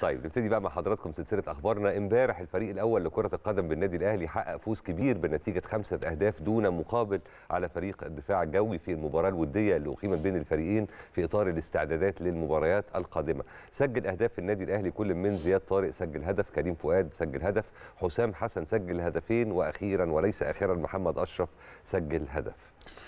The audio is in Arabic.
طيب نبتدي بقى مع حضراتكم سلسله اخبارنا امبارح الفريق الاول لكره القدم بالنادي الاهلي حقق فوز كبير بنتيجه خمسه اهداف دون مقابل على فريق الدفاع الجوي في المباراه الوديه اللي اقيمت بين الفريقين في اطار الاستعدادات للمباريات القادمه سجل اهداف النادي الاهلي كل من زياد طارق سجل هدف كريم فؤاد سجل هدف حسام حسن سجل هدفين واخيرا وليس اخيرا محمد اشرف سجل هدف